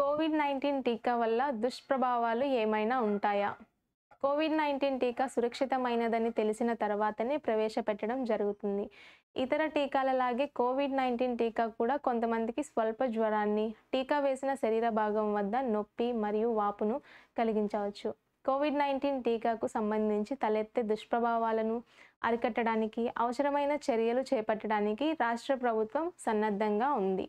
Covid nineteen టీకా వల్ల దుష్ప్రభావాలు ఏమైనా ఉంటాయా కోవిడ్ నైన్టీన్ టీకా సురక్షితమైనదని తెలిసిన తర్వాతనే ప్రవేశపెట్టడం జరుగుతుంది ఇతర టీకాలలాగే కోవిడ్ నైన్టీన్ టీకా కూడా కొంతమందికి స్వల్ప జ్వరాన్ని టీకా వేసిన శరీర భాగం వద్ద నొప్పి మరియు వాపును కలిగించవచ్చు కోవిడ్ నైన్టీన్ టీకాకు సంబంధించి తలెత్తే దుష్ప్రభావాలను అరికట్టడానికి అవసరమైన చర్యలు చేపట్టడానికి రాష్ట్ర ప్రభుత్వం సన్నద్ధంగా ఉంది